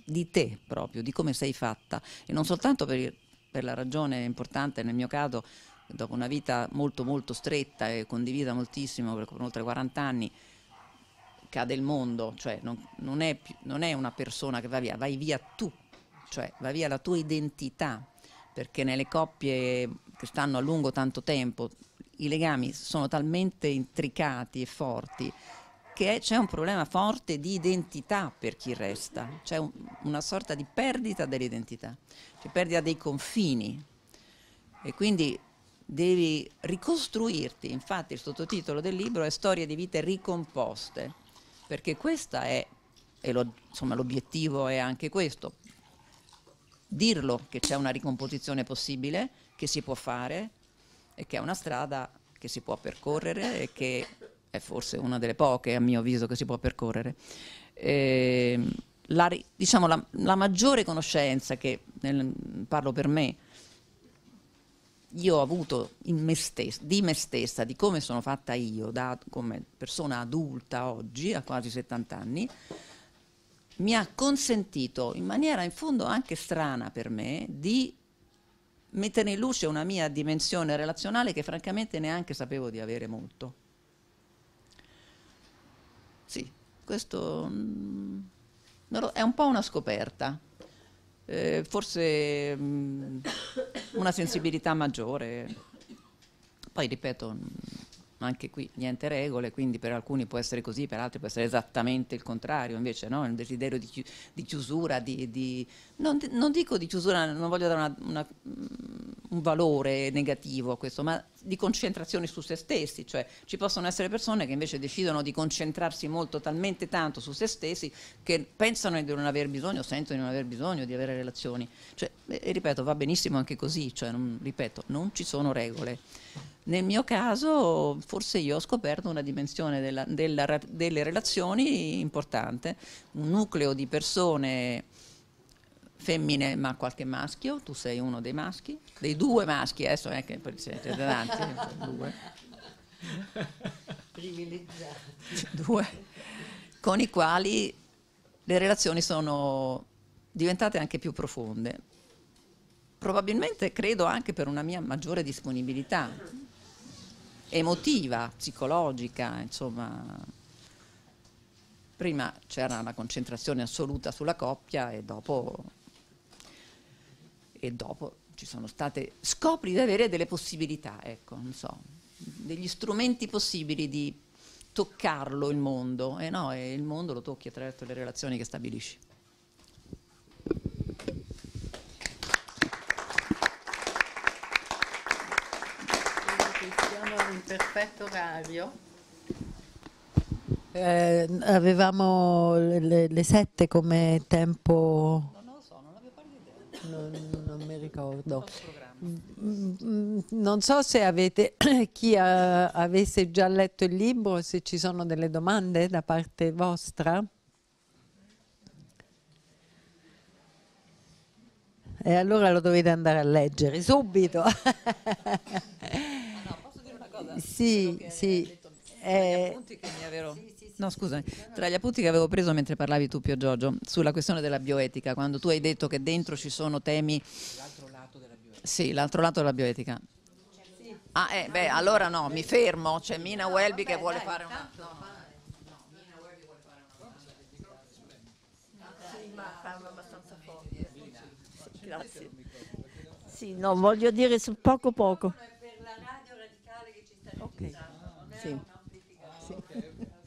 di te proprio, di come sei fatta e non soltanto per, per la ragione importante nel mio caso, dopo una vita molto molto stretta e condivisa moltissimo con oltre 40 anni, cade il mondo, cioè non, non, è, non è una persona che va via, vai via tu, cioè va via la tua identità, perché nelle coppie che stanno a lungo tanto tempo i legami sono talmente intricati e forti perché c'è un problema forte di identità per chi resta, c'è un, una sorta di perdita dell'identità, cioè perdita dei confini e quindi devi ricostruirti, infatti il sottotitolo del libro è Storie di vite ricomposte, perché questa è, e lo, insomma l'obiettivo è anche questo, dirlo che c'è una ricomposizione possibile, che si può fare e che è una strada che si può percorrere e che è forse una delle poche a mio avviso che si può percorrere. Eh, la, diciamo, la, la, maggiore conoscenza che, nel, parlo per me, io ho avuto me stessa, di me stessa, di come sono fatta io da, come persona adulta oggi, a quasi 70 anni, mi ha consentito in maniera in fondo anche strana per me di mettere in luce una mia dimensione relazionale che francamente neanche sapevo di avere molto. Questo mm, è un po' una scoperta, eh, forse mm, una sensibilità maggiore. Poi ripeto... Mm, anche qui niente regole, quindi per alcuni può essere così, per altri può essere esattamente il contrario, invece no? è un desiderio di, di chiusura, di, di, non, non, dico di chiusura, non voglio dare una, una, mm, un valore negativo a questo, ma di concentrazione su se stessi, cioè ci possono essere persone che invece decidono di concentrarsi molto, talmente tanto su se stessi, che pensano di non aver bisogno, sentono di non aver bisogno di avere relazioni, cioè, e ripeto, va benissimo anche così, cioè, non, ripeto, non ci sono regole. Nel mio caso forse io ho scoperto una dimensione della, della, delle relazioni importante, un nucleo di persone femmine ma qualche maschio, tu sei uno dei maschi, dei due maschi, adesso eh, che siete davanti, due. Privilegiati. Due, con i quali le relazioni sono diventate anche più profonde probabilmente credo anche per una mia maggiore disponibilità emotiva, psicologica, insomma. Prima c'era una concentrazione assoluta sulla coppia e dopo, e dopo ci sono state, scopri di avere delle possibilità, ecco, non so, degli strumenti possibili di toccarlo il mondo, e eh no, e eh, il mondo lo tocchi attraverso le relazioni che stabilisci. in perfetto orario. Eh, avevamo le, le, sette come tempo... Non lo so, non avevo parlato di idea. Non, non mi ricordo. Mm, mm, mm, non so se avete, chi ha, eh, avesse già letto il libro, se ci sono delle domande da parte vostra. E allora lo dovete andare a leggere subito. Eh, sì, sì. no, scusami, tra gli appunti che avevo preso mentre parlavi tu, Pio Giorgio, sulla questione della bioetica, quando tu hai detto che dentro ci sono temi... L'altro lato della bioetica. Sì, l'altro lato della bioetica. Ah, eh, beh, allora no, mi fermo, c'è Mina Welby che vuole fare una... No. Grazie. Sì, no, voglio dire su poco poco. Sì. Ah,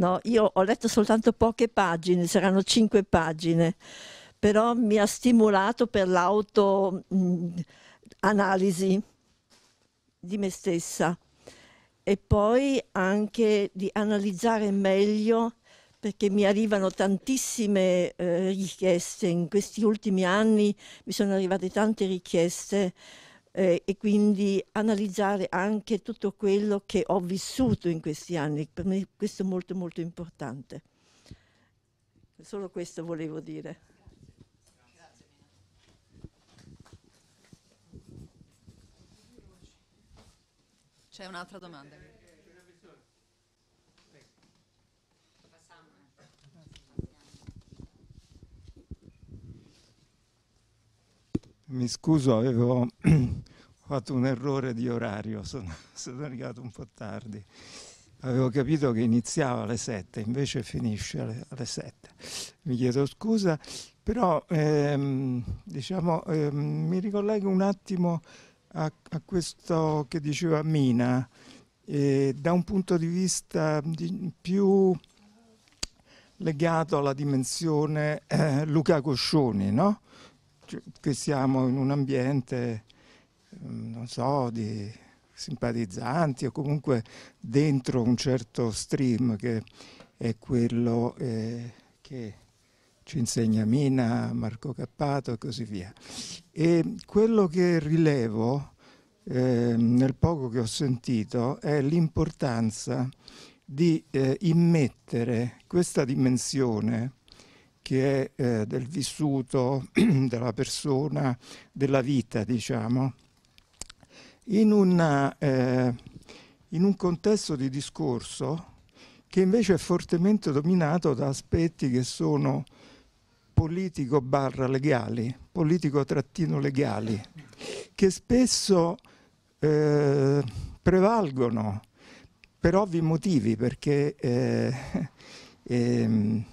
no, io ho letto soltanto poche pagine, saranno cinque pagine, però mi ha stimolato per l'autoanalisi di me stessa e poi anche di analizzare meglio perché mi arrivano tantissime eh, richieste, in questi ultimi anni mi sono arrivate tante richieste eh, e quindi analizzare anche tutto quello che ho vissuto in questi anni. Per me questo è molto molto importante. Solo questo volevo dire. C'è un'altra domanda. Mi scuso, avevo fatto un errore di orario, sono, sono, arrivato un po' tardi. Avevo capito che iniziava alle 7, invece finisce alle, alle 7. Mi chiedo scusa, però ehm, diciamo, ehm, mi ricollego un attimo a, a questo che diceva Mina, eh, da un punto di vista di, più legato alla dimensione eh, Luca Coscioni, no? Cioè, che siamo in un ambiente, mm, non so, di simpatizzanti o comunque dentro un certo stream che è quello eh, che ci insegna Mina, Marco Cappato e così via. E quello che rilevo eh, nel poco che ho sentito è l'importanza di eh, immettere questa dimensione che è eh, del vissuto della persona, della vita, diciamo, in, una, eh, in un contesto di discorso che invece è fortemente dominato da aspetti che sono politico barra legali, politico trattino legali, che spesso eh, prevalgono per ovvi motivi, perché eh, ehm,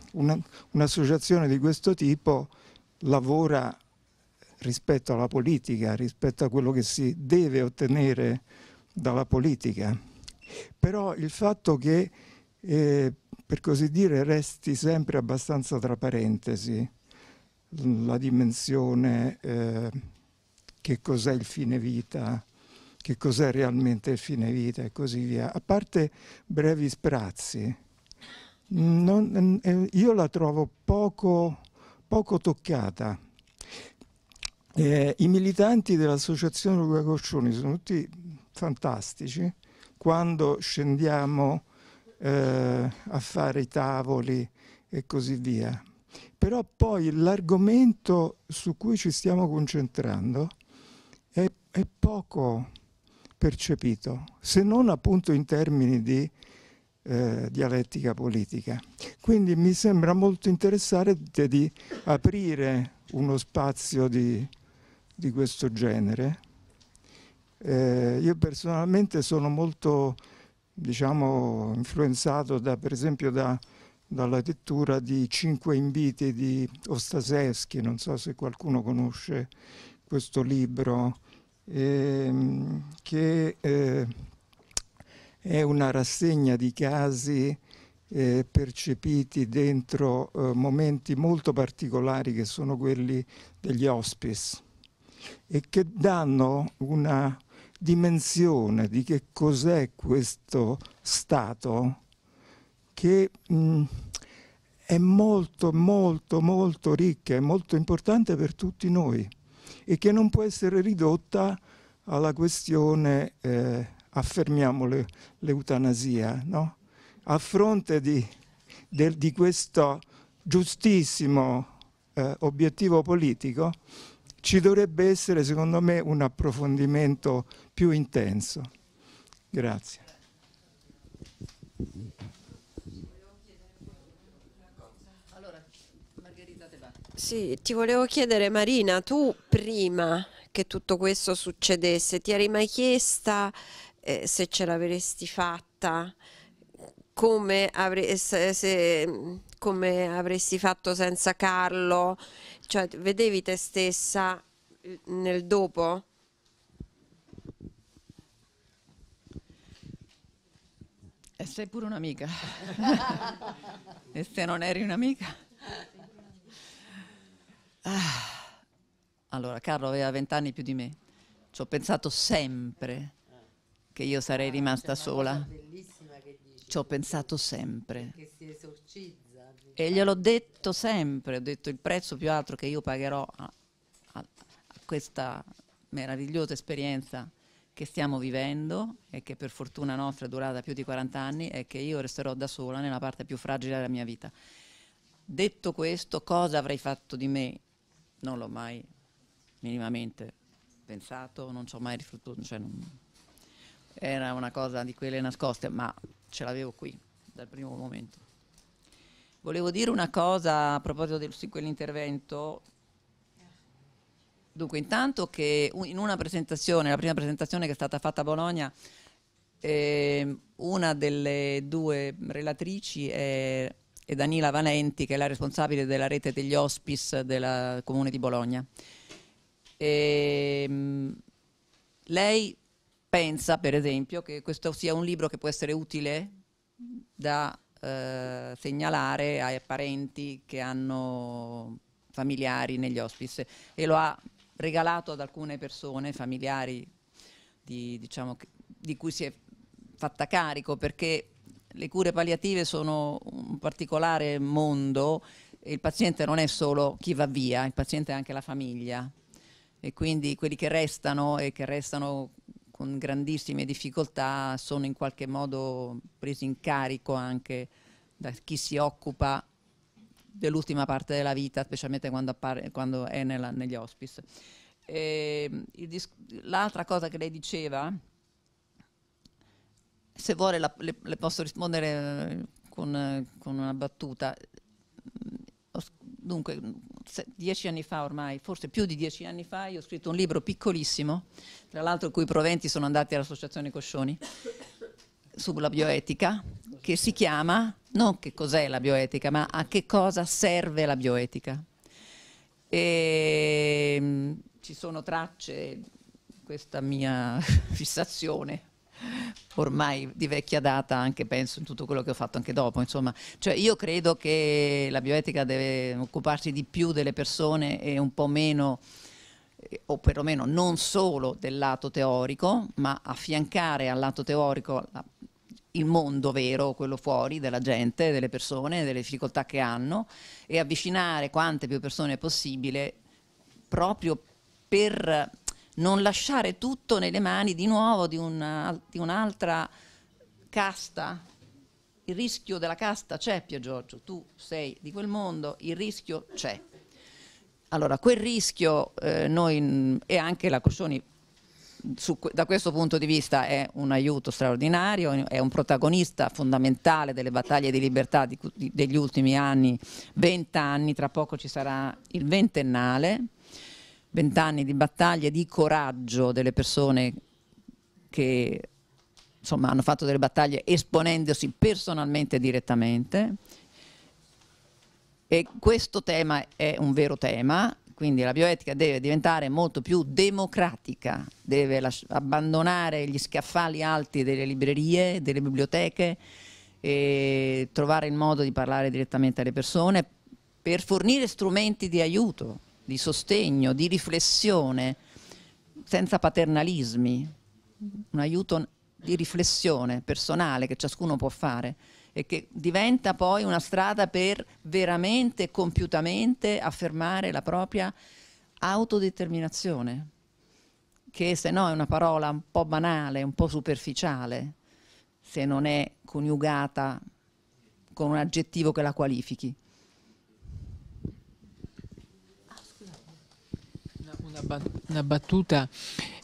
un'associazione di questo tipo lavora rispetto alla politica, rispetto a quello che si deve ottenere dalla politica. Però il fatto che, eh, per così dire, resti sempre abbastanza tra parentesi la dimensione eh, che cos'è il fine vita, che cos'è realmente il fine vita e così via, a parte brevi sprazzi, non, eh, io la trovo poco, poco toccata. Eh, I militanti dell'associazione Luca Coccioni sono tutti fantastici. Quando scendiamo eh, a fare i tavoli e così via. Però poi l'argomento su cui ci stiamo concentrando è, è poco percepito, se non appunto in termini di eh, dialettica politica. Quindi mi sembra molto interessante di aprire uno spazio di, di questo genere. Eh, io personalmente sono molto diciamo, influenzato da, per esempio da, dalla lettura di Cinque inviti di Ostasevsky, non so se qualcuno conosce questo libro, ehm, che eh, è una rassegna di casi eh, percepiti dentro eh, momenti molto particolari che sono quelli degli hospice e che danno una dimensione di che cos'è questo Stato che mh, mm, è molto molto molto ricca, e molto importante per tutti noi e che non può essere ridotta alla questione eh, affermiamo l'eutanasia, no? a fronte di, del, di questo giustissimo eh, obiettivo politico, ci dovrebbe essere, secondo me, un approfondimento più intenso. Grazie. Sì, ti volevo chiedere Marina, tu prima che tutto questo succedesse ti eri mai chiesta eh, se ce l'avresti fatta, come, avre se, se, come, avresti fatto senza Carlo, cioè vedevi te stessa eh, nel dopo? E sei pure un'amica. e se non eri un'amica? Ah. Allora, Carlo aveva vent'anni più di me. Ci ho pensato sempre che io sarei ah, rimasta sola. Ci ho pensato sempre. E gliel'ho detto sempre, ho detto il prezzo più alto che io pagherò a, a, a questa meravigliosa esperienza che stiamo vivendo e che per fortuna nostra è durata più di 40 anni è che io resterò da sola nella parte più fragile della mia vita. Detto questo, cosa avrei fatto di me? Non l'ho mai minimamente pensato, non ci ho mai riflettuto, cioè non, era una cosa di quelle nascoste, ma ce l'avevo qui dal primo momento. Volevo dire una cosa a proposito del, di quell'intervento. Dunque, intanto che in una presentazione, la prima presentazione che è stata fatta a Bologna, eh, una delle due relatrici è, è Danila Valenti, che è la responsabile della rete degli hospice del Comune di Bologna. E, ehm, lei pensa, per esempio, che questo sia un libro che può essere utile da eh, segnalare ai parenti che hanno familiari negli hospice e lo ha regalato ad alcune persone, familiari di, diciamo, di cui si è fatta carico perché le cure palliative sono un particolare mondo e il paziente non è solo chi va via, il paziente è anche la famiglia e quindi quelli che restano e che restano con grandissime difficoltà sono in qualche modo presi in carico anche da chi si occupa dell'ultima parte della vita, specialmente quando, appare, quando è nella, negli hospice. Ehm, l'altra cosa che lei diceva, se vuole la, le, le, posso rispondere con, con una battuta. Dunque, dieci anni fa ormai, forse più di dieci anni fa, io ho scritto un libro piccolissimo, tra l'altro i cui proventi sono andati all'Associazione Coscioni, sulla bioetica, che si chiama, non che cos'è la bioetica, ma a che cosa serve la bioetica. E, ehm, ci sono tracce, questa mia fissazione ormai di vecchia data anche penso in tutto quello che ho fatto anche dopo insomma cioè io credo che la bioetica deve occuparsi di più delle persone e un po' meno eh, o perlomeno non solo del lato teorico ma affiancare al lato teorico il mondo vero, quello fuori, della gente, delle persone, delle difficoltà che hanno e avvicinare quante più persone possibile proprio per non lasciare tutto nelle mani di nuovo di, una, di un'altra casta. Il rischio della casta c'è, Pio Giorgio, tu sei di quel mondo, il rischio c'è. Allora, quel rischio eh, noi e anche la Coscioni su, da questo punto di vista è un aiuto straordinario, è un protagonista fondamentale delle battaglie di libertà di, di, degli ultimi anni, vent'anni, tra poco ci sarà il ventennale vent'anni di battaglie, di coraggio delle persone che insomma, hanno fatto delle battaglie esponendosi personalmente e direttamente. E questo tema è un vero tema, quindi la bioetica deve diventare molto più democratica, deve abbandonare gli scaffali alti delle librerie, delle biblioteche, e trovare il modo di parlare direttamente alle persone per fornire strumenti di aiuto di sostegno, di riflessione, senza paternalismi, un aiuto di riflessione personale che ciascuno può fare e che diventa poi una strada per veramente, e compiutamente affermare la propria autodeterminazione, che se no è una parola un po' banale, un po' superficiale, se non è coniugata con un aggettivo che la qualifichi. una battuta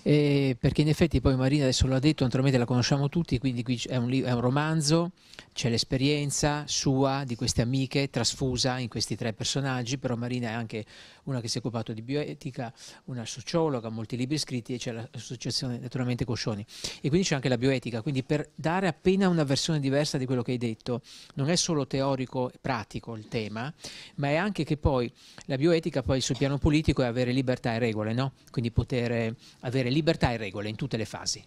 eh, perché in effetti poi Marina adesso l'ha detto, naturalmente la conosciamo tutti, quindi qui è un, è un romanzo c'è l'esperienza sua, di queste amiche, trasfusa in questi tre personaggi, però Marina è anche una che si è occupata di bioetica, una sociologa, molti libri scritti e c'è l'associazione naturalmente Coscioni. E quindi c'è anche la bioetica, quindi per dare appena una versione diversa di quello che hai detto, non è solo teorico e pratico il tema, ma è anche che poi la bioetica poi sul piano politico è avere libertà e regole, no? Quindi poter avere libertà e regole in tutte le fasi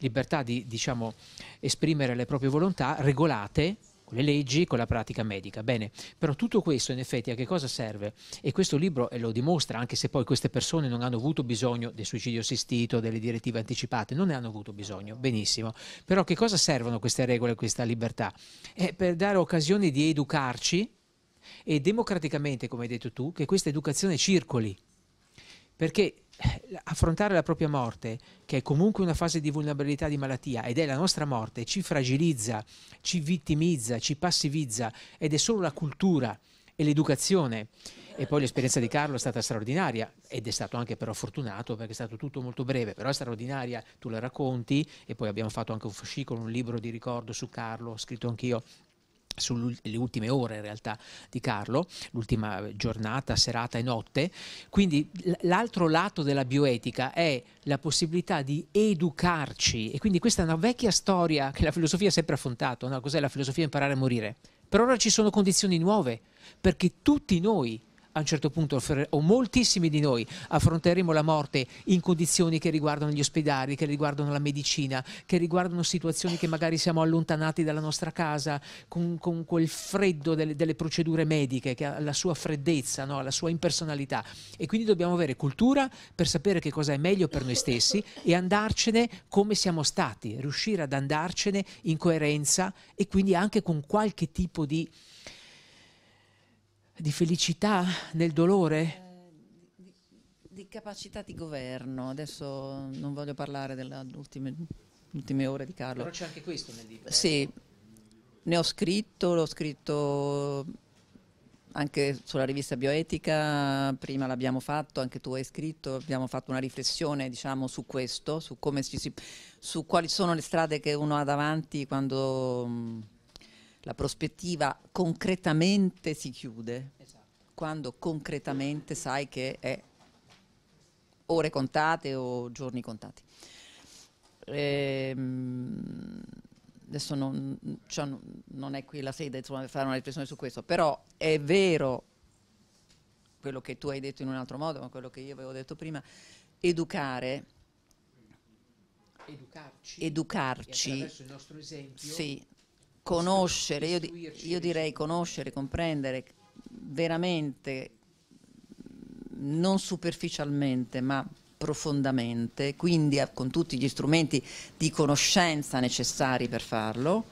libertà di diciamo, esprimere le proprie volontà regolate legate con le leggi, con la pratica medica. Bene, però tutto questo in effetti a che cosa serve? E questo libro lo dimostra, anche se poi queste persone non hanno avuto bisogno del suicidio assistito, delle direttive anticipate, non ne hanno avuto bisogno, benissimo. Però a che cosa servono queste regole, questa libertà? È per dare occasione di educarci e democraticamente, come hai detto tu, che questa educazione circoli. Perché eh, affrontare la propria morte, che è comunque una fase di vulnerabilità di malattia, ed è la nostra morte, ci fragilizza, ci vittimizza, ci passivizza, ed è solo la cultura e l'educazione. E poi l'esperienza di Carlo è stata straordinaria ed è stato anche però fortunato perché è stato tutto molto breve, però è straordinaria, tu la racconti e poi abbiamo fatto anche un fascicolo, un libro di ricordo su Carlo, scritto anch'io sulle ultime ore in realtà di Carlo, l'ultima giornata, serata e notte. Quindi l'altro lato della bioetica è la possibilità di educarci e quindi questa è una vecchia storia che la filosofia ha sempre affrontato, no? cos'è la filosofia imparare a morire? Per ora ci sono condizioni nuove perché tutti noi a un certo punto, o moltissimi di noi, affronteremo la morte in condizioni che riguardano gli ospedali, che riguardano la medicina, che riguardano situazioni che magari siamo allontanati dalla nostra casa, con, con quel freddo delle, delle, procedure mediche, che ha la sua freddezza, no? la sua impersonalità. E quindi dobbiamo avere cultura per sapere che cosa è meglio per noi stessi e andarcene come siamo stati, riuscire ad andarcene in coerenza e quindi anche con qualche tipo di di felicità nel dolore? Eh, di capacità di governo, adesso non voglio parlare delle ultime, ultime ore di Carlo. Però c'è anche questo nel libro. Eh. Sì, ne ho scritto, l'ho scritto anche sulla rivista Bioetica, prima l'abbiamo fatto, anche tu hai scritto, abbiamo fatto una riflessione diciamo, su questo, su, si, su, quali sono le strade che uno ha davanti quando la prospettiva concretamente si chiude, esatto. quando concretamente sai che è ore contate o giorni contati. Ehm, adesso non, cioè, non, è qui la sede insomma, per fare una riflessione su questo, però è vero quello che tu hai detto in un altro modo, ma quello che io avevo detto prima, educare educarci, educarci attraverso il nostro esempio sì, conoscere, io, io direi conoscere, comprendere veramente, non superficialmente, ma profondamente, quindi eh, con tutti gli strumenti di conoscenza necessari per farlo,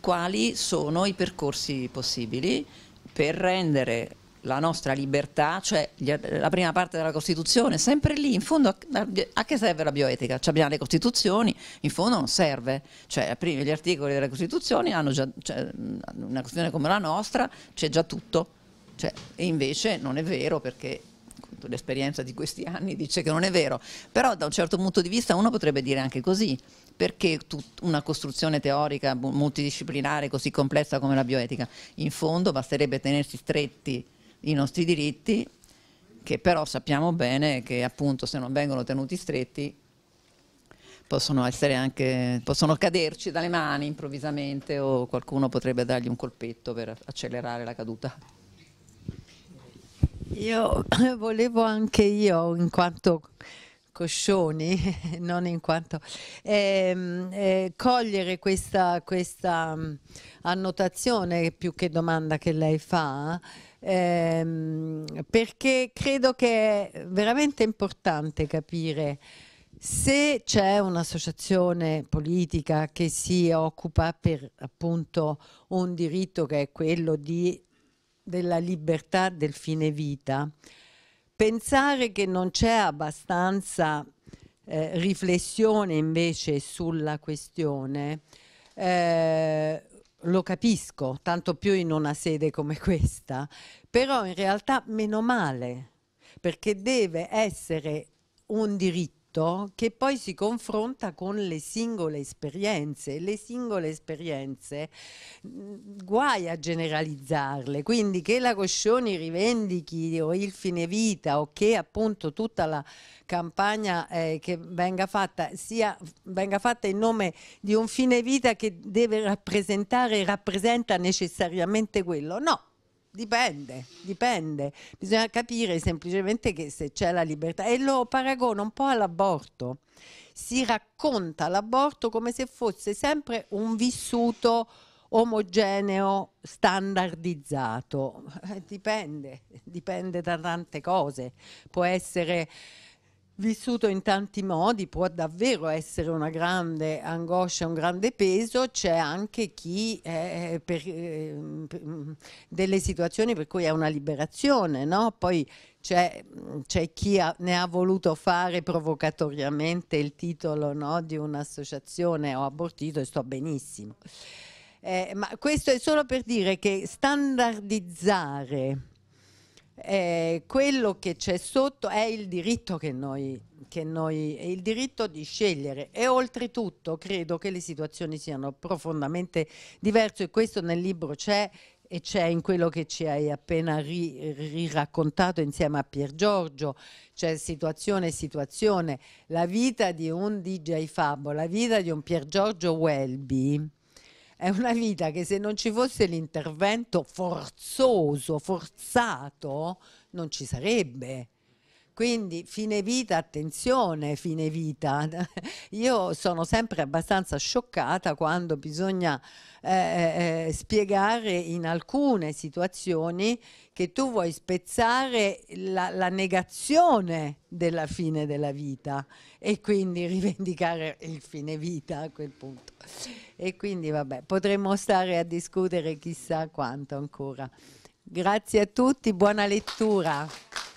quali sono i percorsi possibili per rendere la nostra libertà, cioè la prima parte della Costituzione, sempre lì, in fondo a che serve la bioetica? Cioè abbiamo le Costituzioni, in fondo non serve, cioè gli articoli della Costituzione hanno già, cioè, una Costituzione come la nostra c'è già tutto, cioè, invece non è vero perché l'esperienza di questi anni dice che non è vero, però da un certo punto di vista uno potrebbe dire anche così, perché una costruzione teorica multidisciplinare così complessa come la bioetica? In fondo basterebbe tenersi stretti i nostri diritti, che però sappiamo bene che appunto se non vengono tenuti stretti possono, anche, possono caderci dalle mani improvvisamente o qualcuno potrebbe dargli un colpetto per accelerare la caduta. Io volevo anche io, in quanto Coscioni, non in quanto ehm, eh, cogliere questa, questa mm, annotazione più che domanda che lei fa ehm, perché credo che è veramente importante capire se c'è un'associazione politica che si occupa per appunto un diritto che è quello di, della libertà del fine vita, pensare che non c'è abbastanza eh, riflessione invece sulla questione eh, lo capisco, tanto più in una sede come questa, però in realtà meno male, perché deve essere un diritto tutto che poi si confronta con le singole esperienze. Le singole esperienze mm, guai a generalizzarle, quindi che la Coscioni rivendichi o il fine vita o che appunto tutta la campagna eh, che venga fatta sia venga fatta in nome di un fine vita che deve rappresentare e rappresenta necessariamente quello. No, Dipende, dipende. Bisogna capire semplicemente che se c'è la libertà, e lo paragono un po' all'aborto, si racconta l'aborto come se fosse sempre un vissuto omogeneo, standardizzato. Dipende, dipende da tante cose. Può essere vissuto in tanti modi, può davvero essere una grande angoscia, un grande peso, c'è anche chi è eh, eh, per, ehm, per, mm, delle situazioni per cui è una liberazione, no? Poi mm, c'è, chi ha, ne ha voluto fare provocatoriamente il titolo no, di un'associazione ho abortito e sto benissimo. Eh, ma questo è solo per dire che standardizzare eh, quello che c'è sotto è il diritto che noi, che noi, il diritto di scegliere e oltretutto credo che le situazioni siano profondamente diverse e questo nel libro c'è e c'è in quello che ci hai appena ri, riraccontato insieme a Pier Giorgio, c'è situazione e situazione, la vita di un DJ Fabo, la vita di un Pier Giorgio Welby è una vita che se non ci fosse l'intervento forzoso, forzato, non ci sarebbe. Quindi fine vita, attenzione, fine vita. Io sono sempre abbastanza scioccata quando bisogna eh, eh, eh, spiegare in alcune situazioni che tu vuoi spezzare la, la, negazione della fine della vita e quindi rivendicare il fine vita a quel punto. E quindi vabbè, potremmo stare a discutere chissà quanto ancora. Grazie a tutti, buona lettura.